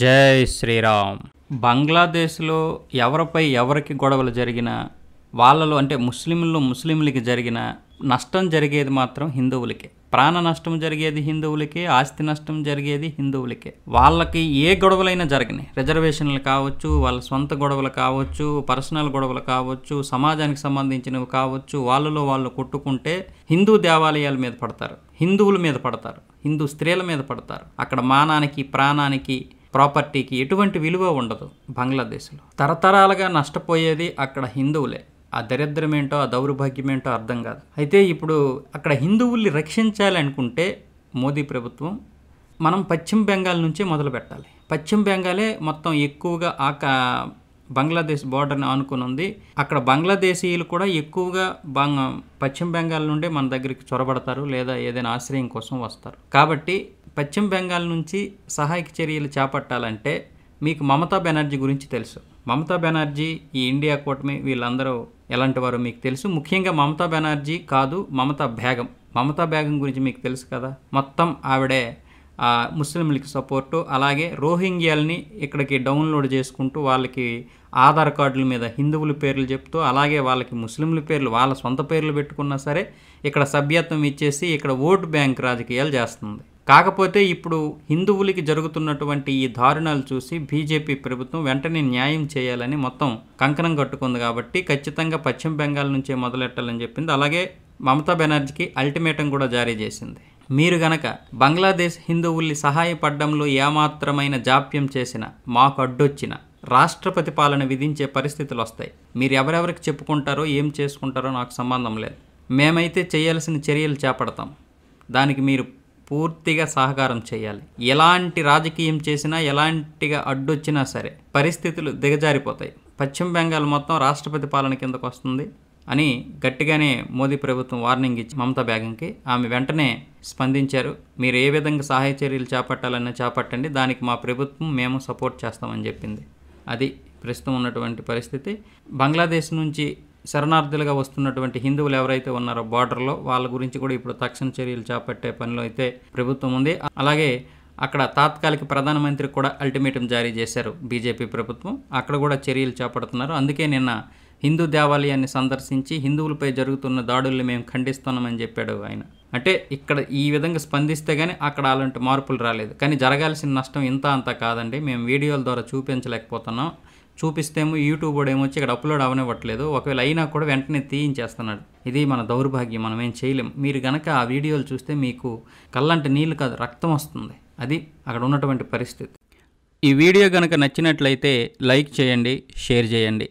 జై శ్రీరామ్ బంగ్లాదేశ్లో ఎవరిపై ఎవరికి గొడవలు జరిగినా వాళ్ళలో అంటే ముస్లింలు ముస్లింలకి జరిగిన నష్టం జరిగేది మాత్రం హిందువులకే ప్రాణ నష్టం జరిగేది హిందువులకే ఆస్తి నష్టం జరిగేది హిందువులకే వాళ్ళకి ఏ గొడవలైనా జరగని రిజర్వేషన్లు కావచ్చు వాళ్ళ సొంత గొడవలు కావచ్చు పర్సనల్ గొడవలు కావచ్చు సమాజానికి సంబంధించినవి కావచ్చు వాళ్ళలో వాళ్ళు కొట్టుకుంటే హిందూ దేవాలయాల మీద పడతారు హిందువుల మీద పడతారు హిందూ స్త్రీల మీద పడతారు అక్కడ మానానికి ప్రాణానికి ప్రాపర్టీకి ఎటువంటి విలువ ఉండదు బంగ్లాదేశ్లో తరతరాలుగా నష్టపోయేది అక్కడ హిందువులే ఆ దరిద్రమేంటో ఆ దౌర్భాగ్యమేంటో అర్థం కాదు అయితే ఇప్పుడు అక్కడ హిందువుల్ని రక్షించాలనుకుంటే మోదీ ప్రభుత్వం మనం పశ్చిమ బెంగాల్ నుంచే మొదలు పెట్టాలి పశ్చిమ బెంగాలే మొత్తం ఎక్కువగా ఆక బంగ్లాదేశ్ బార్డర్ని ఆనుకుని ఉంది అక్కడ బంగ్లాదేశీయులు కూడా ఎక్కువగా బంగ పశ్చిమ బెంగాల్ నుండే మన దగ్గరికి చొరబడతారు లేదా ఏదైనా ఆశ్రయం కోసం వస్తారు కాబట్టి పశ్చిమ బెంగాల్ నుంచి సహాయక చర్యలు చేపట్టాలంటే మీకు మమతా బెనర్జీ గురించి తెలుసు మమతా బెనర్జీ ఈ ఇండియా కూటమి వీళ్ళందరూ ఎలాంటి వారు మీకు తెలుసు ముఖ్యంగా మమతా బెనర్జీ కాదు మమతా బేగం మమతా బేగం గురించి మీకు తెలుసు కదా మొత్తం ఆవిడే ముస్లింలకి సపోర్టు అలాగే రోహింగ్యాల్ని ఇక్కడికి డౌన్లోడ్ చేసుకుంటూ వాళ్ళకి ఆధార్ కార్డుల మీద హిందువుల పేర్లు చెప్తూ అలాగే వాళ్ళకి ముస్లింల పేర్లు వాళ్ళ సొంత పేర్లు పెట్టుకున్నా సరే ఇక్కడ సభ్యత్వం ఇచ్చేసి ఇక్కడ ఓటు బ్యాంక్ రాజకీయాలు చేస్తుంది కాకపోతే ఇప్పుడు హిందువులకి జరుగుతున్నటువంటి ఈ దారుణాలు చూసి బీజేపీ ప్రభుత్వం వెంటనే న్యాయం చేయాలని మొత్తం కంకణం కట్టుకుంది కాబట్టి ఖచ్చితంగా పశ్చిమ బెంగాల్ నుంచే మొదలెట్టాలని చెప్పింది అలాగే మమతా బెనర్జీకి అల్టిమేటం కూడా జారీ చేసింది మీరు గనక బంగ్లాదేశ్ హిందువుల్ని సహాయపడడంలో ఏమాత్రమైన జాప్యం చేసిన మాకు అడ్డొచ్చిన రాష్ట్రపతి పాలన విధించే పరిస్థితులు వస్తాయి మీరు ఎవరెవరికి చెప్పుకుంటారో ఏం చేసుకుంటారో నాకు సంబంధం లేదు మేమైతే చేయాల్సిన చర్యలు చేపడతాం దానికి మీరు పూర్తిగా సహకారం చేయాలి ఎలాంటి రాజకీయం చేసినా ఎలాంటిగా అడ్డొచ్చినా సరే పరిస్థితులు దిగజారిపోతాయి పశ్చిమ బెంగాల్ మొత్తం రాష్ట్రపతి పాలన కిందకు వస్తుంది అని గట్టిగానే మోదీ ప్రభుత్వం వార్నింగ్ ఇచ్చి మమతా బేగంకి ఆమె వెంటనే స్పందించారు మీరు ఏ విధంగా సహాయ చర్యలు చేపట్టాలన్నా చేపట్టండి దానికి మా ప్రభుత్వం మేము సపోర్ట్ చేస్తామని చెప్పింది అది ప్రస్తుతం ఉన్నటువంటి పరిస్థితి బంగ్లాదేశ్ నుంచి శరణార్థులుగా వస్తున్నటువంటి హిందువులు ఎవరైతే ఉన్నారో బార్డర్లో వాళ్ళ గురించి కూడా ఇప్పుడు తక్షణ చర్యలు చేపట్టే పనిలో అయితే ప్రభుత్వం ఉంది అలాగే అక్కడ తాత్కాలిక ప్రధానమంత్రి కూడా అల్టిమేటం జారీ చేశారు బీజేపీ ప్రభుత్వం అక్కడ కూడా చర్యలు చేపడుతున్నారు అందుకే నిన్న హిందూ దేవాలయాన్ని సందర్శించి హిందువులపై జరుగుతున్న దాడుల్ని మేము ఖండిస్తున్నామని చెప్పాడు ఆయన అంటే ఇక్కడ ఈ విధంగా స్పందిస్తే కానీ అక్కడ అలాంటి మార్పులు రాలేదు కానీ జరగాల్సిన నష్టం ఇంత అంత కాదండి మేము వీడియోల ద్వారా చూపించలేకపోతున్నాం చూపిస్తేమో యూట్యూబ్ కూడా ఏమొచ్చి ఇక్కడ అప్లోడ్ అవనివ్వట్లేదు ఒకవేళ అయినా కూడా వెంటనే తీయించేస్తున్నాడు ఇది మన దౌర్భాగ్యం మనం ఏం చేయలేం మీరు గనక ఆ వీడియోలు చూస్తే మీకు కళ్ళంటి నీళ్ళు కాదు రక్తం వస్తుంది అది అక్కడ ఉన్నటువంటి పరిస్థితి ఈ వీడియో కనుక నచ్చినట్లయితే లైక్ చేయండి షేర్ చేయండి